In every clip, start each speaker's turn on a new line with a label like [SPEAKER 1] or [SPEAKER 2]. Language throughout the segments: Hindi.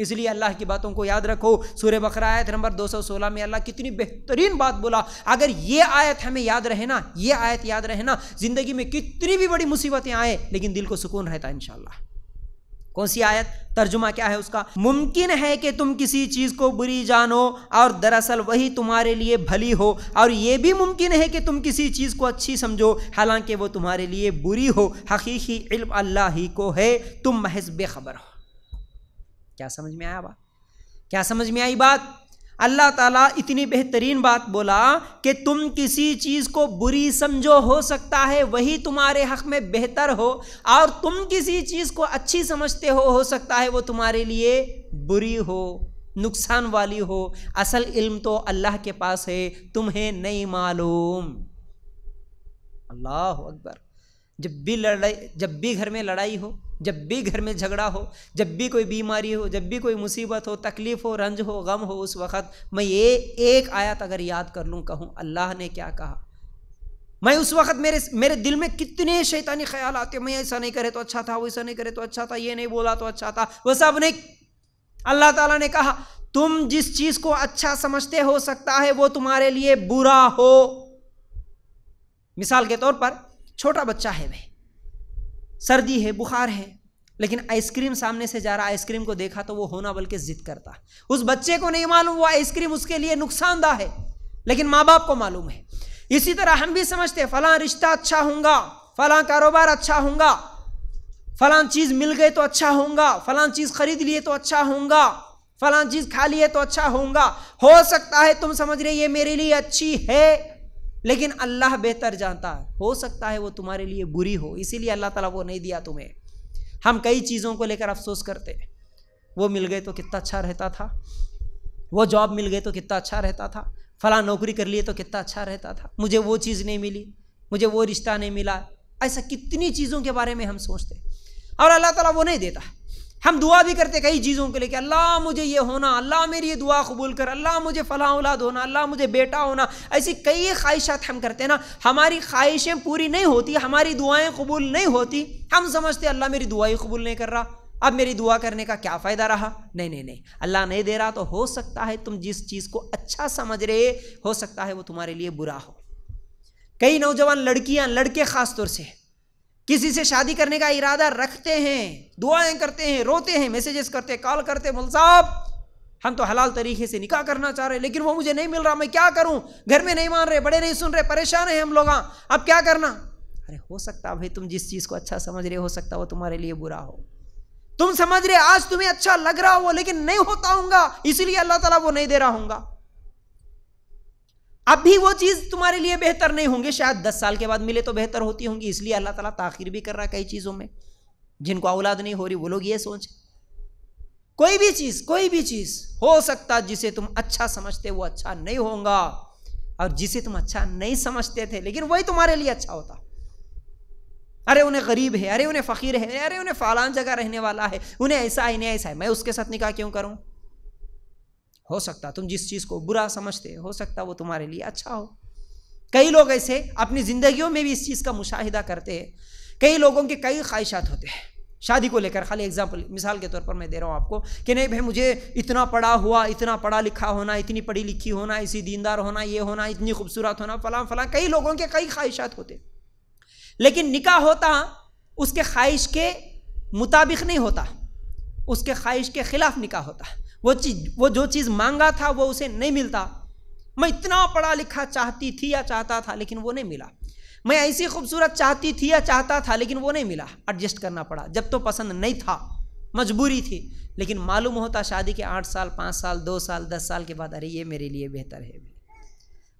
[SPEAKER 1] इसलिए अल्लाह की बातों को याद रखो सूर्य बकरा आयत नंबर 216 में अल्लाह कितनी बेहतरीन बात बोला अगर ये आयत हमें याद रहे ना ये आयत याद रहे ना ज़िंदगी में कितनी भी बड़ी मुसीबतें आए लेकिन दिल को सुकून रहता है इनशाला कौन सी आयत तर्जुमा क्या है उसका मुमकिन है कि तुम किसी चीज़ को बुरी जानो और दरअसल वही तुम्हारे लिए भली हो और ये भी मुमकिन है कि तुम किसी चीज़ को अच्छी समझो हालांकि वो तुम्हारे लिए बुरी हो हकीकी इल्म अल्लाह ही को है तुम महज बेखबर हो क्या समझ में आया बात क्या समझ में आई बात अल्लाह ताला इतनी बेहतरीन बात बोला कि तुम किसी चीज़ को बुरी समझो हो सकता है वही तुम्हारे हक में बेहतर हो और तुम किसी चीज़ को अच्छी समझते हो हो सकता है वो तुम्हारे लिए बुरी हो नुकसान वाली हो असल इल्म तो अल्लाह के पास है तुम्हें नहीं मालूम अल्लाह अकबर जब भी लड़ाई जब भी घर में लड़ाई हो जब भी घर में झगड़ा हो जब भी कोई बीमारी हो जब भी कोई मुसीबत हो तकलीफ़ हो रंज हो गम हो उस वक़्त मैं ये एक आयत अगर याद कर लूँ कहूँ अल्लाह ने क्या कहा मैं उस वक्त मेरे मेरे दिल में कितने शैतानी ख्याल आते मैं ऐसा नहीं करे तो अच्छा था वैसा नहीं करे तो अच्छा था ये नहीं बोला तो अच्छा था वह सब नहीं अल्लाह ताला ने कहा तुम जिस चीज़ को अच्छा समझते हो सकता है वो तुम्हारे लिए बुरा हो मिसाल के तौर पर छोटा बच्चा है भाई सर्दी है बुखार है लेकिन आइसक्रीम सामने से जा रहा आइसक्रीम को देखा तो वो होना बल्कि जिद करता उस बच्चे को नहीं मालूम वो आइसक्रीम उसके लिए नुकसानदा है लेकिन माँ बाप को मालूम है इसी तरह हम भी समझते हैं फलां रिश्ता अच्छा होगा फलां कारोबार अच्छा होगा फलां चीज़ मिल गए तो अच्छा होगा फलां चीज़ खरीद लिए तो अच्छा होगा फलां चीज़ खा लिए तो अच्छा होगा हो सकता है तुम समझ रहे ये मेरे लिए अच्छी है लेकिन अल्लाह बेहतर जानता है हो सकता है वो तुम्हारे लिए बुरी हो इसीलिए अल्लाह ताला वो नहीं दिया तुम्हें हम कई चीज़ों को लेकर अफसोस करते हैं वो मिल गए तो कितना अच्छा रहता था वो जॉब मिल गए तो कितना अच्छा रहता था फला नौकरी कर लिए तो कितना अच्छा रहता था मुझे वो चीज़ नहीं मिली मुझे वो रिश्ता नहीं मिला ऐसा कितनी चीज़ों के बारे में हम सोचते और अल्लाह ताला वो नहीं देता हम दुआ भी करते कई चीज़ों के लिए कि अल्लाह मुझे ये होना अल्लाह मेरी ये दुआ कबूल कर अल्लाह मुझे फ़लाँ औलाद होना अल्लाह मुझे बेटा होना ऐसी कई ख्वाहिशात हम करते हैं ना हमारी ख्वाहिशें पूरी नहीं होती हमारी दुआएं कबूल नहीं होती हम समझते अल्लाह मेरी दुआ ही कबूल नहीं कर रहा अब मेरी दुआ करने का क्या फ़ायदा रहा नहीं नहीं नहीं अल्लाह नहीं दे रहा तो हो सकता है तुम जिस चीज़ को अच्छा समझ रहे हो सकता है वो तुम्हारे लिए बुरा हो कई नौजवान लड़कियाँ लड़के ख़ास तौर से किसी से शादी करने का इरादा रखते हैं दुआएं करते हैं रोते हैं मैसेजेस करते हैं कॉल करते हैं मुल साहब हम तो हलाल तरीके से निकाह करना चाह रहे हैं लेकिन वो मुझे नहीं मिल रहा मैं क्या करूं घर में नहीं मान रहे बड़े नहीं सुन रहे परेशान हैं हम लोग हाँ, अब क्या करना अरे हो सकता भाई तुम जिस चीज़ को अच्छा समझ रहे हो सकता वो तुम्हारे लिए बुरा हो तुम समझ रहे आज तुम्हें अच्छा लग रहा हो लेकिन नहीं होता होगा इसीलिए अल्लाह ताला वो नहीं दे रहा होगा अब भी वो चीज तुम्हारे लिए बेहतर नहीं होंगे शायद दस साल के बाद मिले तो बेहतर होती होंगी इसलिए अल्लाह ताला ताखिर भी कर रहा है कई चीज़ों में जिनको औलाद नहीं हो रही वो लोग ये सोच कोई भी चीज़ कोई भी चीज़ हो सकता जिसे तुम अच्छा समझते वो अच्छा नहीं होगा और जिसे तुम अच्छा नहीं समझते थे लेकिन वही तुम्हारे लिए अच्छा होता अरे उन्हें गरीब है अरे उन्हें फ़कीर है अरे उन्हें फालान जगह रहने वाला है उन्हें ऐसा है नहीं ऐसा है मैं उसके साथ निकाह क्यों करूँ हो सकता तुम जिस चीज़ को बुरा समझते हो सकता वो तुम्हारे लिए अच्छा हो कई लोग ऐसे अपनी ज़िंदगियों में भी इस चीज़ का मुशाहिदा करते हैं कई लोगों के कई ख्वाहिशात होते हैं शादी को लेकर खाली एग्जाम्पल मिसाल के तौर पर मैं दे रहा हूँ आपको कि नहीं भाई मुझे इतना पढ़ा हुआ इतना पढ़ा लिखा होना इतनी पढ़ी लिखी होना इसी दीनदार होना ये होना इतनी खूबसूरत होना फलां फलां कई लोगों के कई ख्वाहिशात होते लेकिन निकाह होता उसके ख्वाहिश के मुताबिक नहीं होता उसके ख्वाहिश के ख़िलाफ़ निकाह होता वो चीज वो जो चीज़ मांगा था वो उसे नहीं मिलता मैं इतना पढ़ा लिखा चाहती थी या चाहता था लेकिन वो नहीं मिला मैं ऐसी खूबसूरत चाहती थी या चाहता था लेकिन वो नहीं मिला एडजस्ट करना पड़ा जब तो पसंद नहीं था मजबूरी थी लेकिन मालूम होता शादी के आठ साल पाँच साल दो साल दस साल के बाद अरे ये मेरे लिए बेहतर है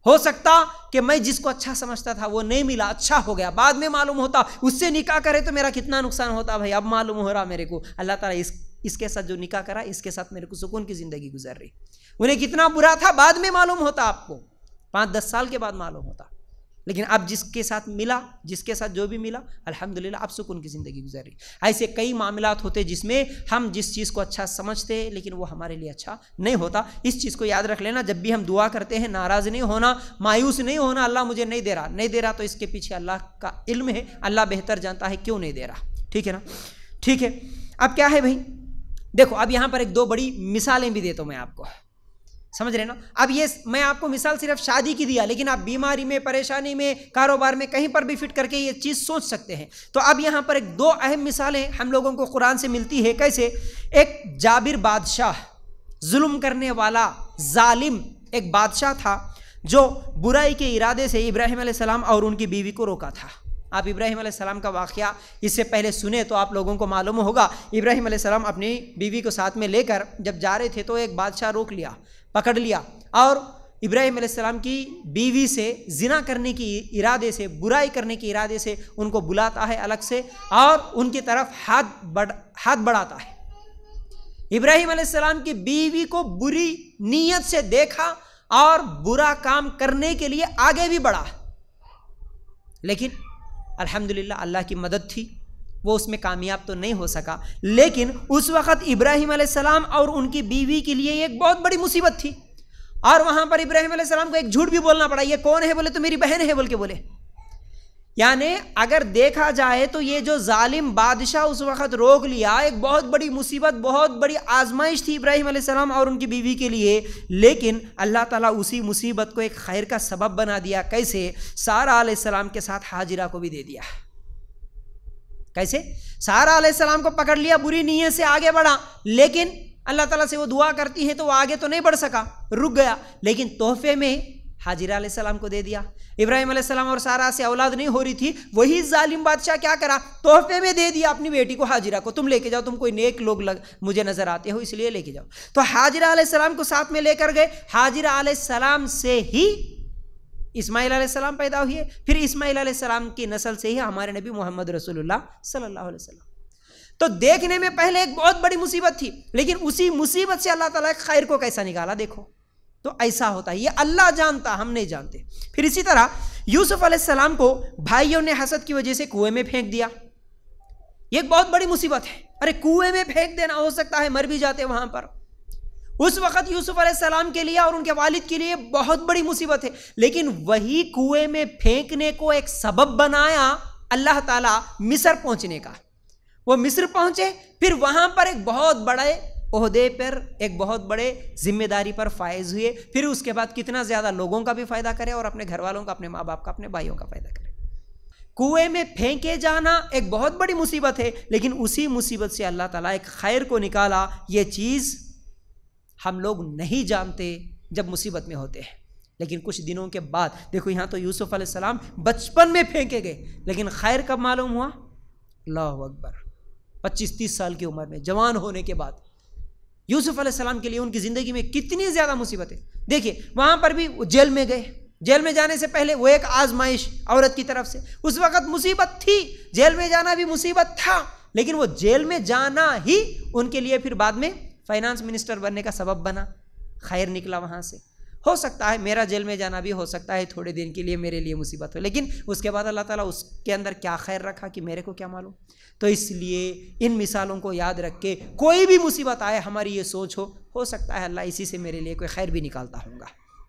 [SPEAKER 1] हो सकता कि मैं जिसको अच्छा समझता था वो नहीं मिला अच्छा हो गया बाद में मालूम होता उससे निकाह करे तो मेरा कितना नुकसान होता भाई अब मालूम हो रहा मेरे को अल्लाह ताला इस इसके साथ जो निकाह करा इसके साथ मेरे को सुकून की ज़िंदगी गुजर रही उन्हें कितना बुरा था बाद में मालूम होता आपको पाँच दस साल के बाद मालूम होता लेकिन अब जिसके साथ मिला जिसके साथ जो भी मिला अल्हम्दुलिल्लाह आप सुकून की ज़िंदगी गुजर रही ऐसे कई मामला होते जिसमें हम जिस चीज़ को अच्छा समझते हैं लेकिन वो हमारे लिए अच्छा नहीं होता इस चीज़ को याद रख लेना जब भी हम दुआ करते हैं नाराज़ नहीं होना मायूस नहीं होना अल्लाह मुझे नहीं दे रहा नहीं दे रहा तो इसके पीछे अल्लाह का इल्म है अल्लाह बेहतर जानता है क्यों नहीं दे रहा ठीक है ना ठीक है अब क्या है भाई देखो अब यहाँ पर एक दो बड़ी मिसालें भी देता हूँ मैं आपको समझ रहे ना अब ये मैं आपको मिसाल सिर्फ शादी की दिया लेकिन आप बीमारी में परेशानी में कारोबार में कहीं पर भी फिट करके ये चीज़ सोच सकते हैं तो अब यहाँ पर एक दो अहम मिसालें हम लोगों को कुरान से मिलती है कैसे एक जाबिर बादशाह जुल्म करने वाला जालिम एक बादशाह था जो बुराई के इरादे से इब्राहिम सलाम और उनकी बीवी को रोका था आप इब्राहिम सलाम का वाक़ इससे पहले सुने तो आप लोगों को मालूम होगा इब्राहिम सलाम अपनी बीवी को साथ में लेकर जब जा रहे थे तो एक बादशाह रोक लिया पकड़ लिया और इब्राहिम सलाम की बीवी से जिना करने की इरादे से बुराई करने के इरादे से उनको बुलाता है अलग से और उनकी तरफ हाथ बढ़ हाथ बढ़ाता है इब्राहिम सलाम की बीवी को बुरी नीयत से देखा और बुरा काम करने के लिए आगे भी बढ़ा लेकिन अल्हम्दुलिल्लाह अल्लाह की मदद थी वो उसमें कामयाब तो नहीं हो सका लेकिन उस वक़्त इब्राहिम सलाम और उनकी बीवी के लिए एक बहुत बड़ी मुसीबत थी और वहाँ पर इब्राहिम सलाम को एक झूठ भी बोलना पड़ा ये कौन है बोले तो मेरी बहन है बोल के बोले यानी अगर देखा जाए तो ये जो जालिम बादशाह उस वक़्त रोक लिया एक बहुत बड़ी मुसीबत बहुत बड़ी आजमाइश थी इब्राहिम सलाम और उनकी बीवी के लिए लेकिन अल्लाह ताला उसी मुसीबत को एक खैर का सबब बना दिया कैसे सारा सलाम के साथ हाजिरा को भी दे दिया कैसे सारा सलाम को पकड़ लिया बुरी नीयत से आगे बढ़ा लेकिन अल्लाह ताला से वो दुआ करती है तो वो आगे तो नहीं बढ़ सका रुक गया लेकिन तोहफे में हाजिरा सलाम को दे दिया इब्राहिम सलाम और सारा से औलाद नहीं हो रही थी वही जालिम बादशाह क्या करा तोहफे में दे दिया अपनी बेटी को हाजिरा को तुम लेके जाओ तुम कोई नेक लोग लग, मुझे नजर आते हो इसलिए लेके जाओ तो हाजिरा सलाम को साथ में लेकर गए हाजिरा सलाम से ही इस्माईल सलाम पैदा हुए फिर इस्माईल सलाम की नस्ल से ही हमारे नबी मोहम्मद रसुल्ला सल्लल्लाहु तो देखने में पहले एक बहुत बड़ी मुसीबत थी लेकिन उसी मुसीबत से अल्लाह तैर खैर को कैसा निकाला देखो तो ऐसा होता है ये अल्लाह जानता हम नहीं जानते फिर इसी तरह यूसुफ अलैहिस्सलाम को भाइयों ने हसद की वजह से कुएं में फेंक दिया ये एक बहुत बड़ी मुसीबत है अरे कुएं में फेंक देना हो सकता है मर भी जाते वहां पर उस वक्त यूसुफ अलैहिस्सलाम के लिए और उनके वालिद के लिए बहुत बड़ी मुसीबत है लेकिन वही कुएं में फेंकने को एक सबब बनाया अल्लाह ताला मिस्र पहुंचने का वो मिस्र पहुंचे फिर वहां पर एक बहुत बड़े अहदे पर एक बहुत बड़े जिम्मेदारी पर फायज हुए फिर उसके बाद कितना ज़्यादा लोगों का भी फ़ायदा करें और अपने घर वालों का अपने माँ बाप का अपने भाइयों का फ़ायदा करें कुएं में फेंके जाना एक बहुत बड़ी मुसीबत है लेकिन उसी मुसीबत से अल्लाह ताला एक खैर को निकाला ये चीज़ हम लोग नहीं जानते जब मुसीबत में होते हैं लेकिन कुछ दिनों के बाद देखो यहाँ तो यूसुफ अलैहिस्सलाम बचपन में फेंके गए लेकिन खैर कब मालूम हुआ अल्लाह अकबर पच्चीस तीस साल की उम्र में जवान होने के बाद यूसुफ अलैहिस्सलाम के लिए उनकी ज़िंदगी में कितनी ज़्यादा मुसीबतें देखिए वहाँ पर भी जेल में गए जेल में जाने से पहले वो एक आजमाइश औरत की तरफ से उस वक़्त मुसीबत थी जेल में जाना भी मुसीबत था लेकिन वो जेल में जाना ही उनके लिए फिर बाद में फाइनेंस मिनिस्टर बनने का सबब बना खैर निकला वहाँ से हो सकता है मेरा जेल में जाना भी हो सकता है थोड़े दिन के लिए मेरे लिए मुसीबत हो लेकिन उसके बाद अल्लाह ताला उसके अंदर क्या खैर रखा कि मेरे को क्या मालूम तो इसलिए इन मिसालों को याद रख के कोई भी मुसीबत आए हमारी ये सोच हो हो सकता है अल्लाह इसी से मेरे लिए कोई खैर भी निकालता होगा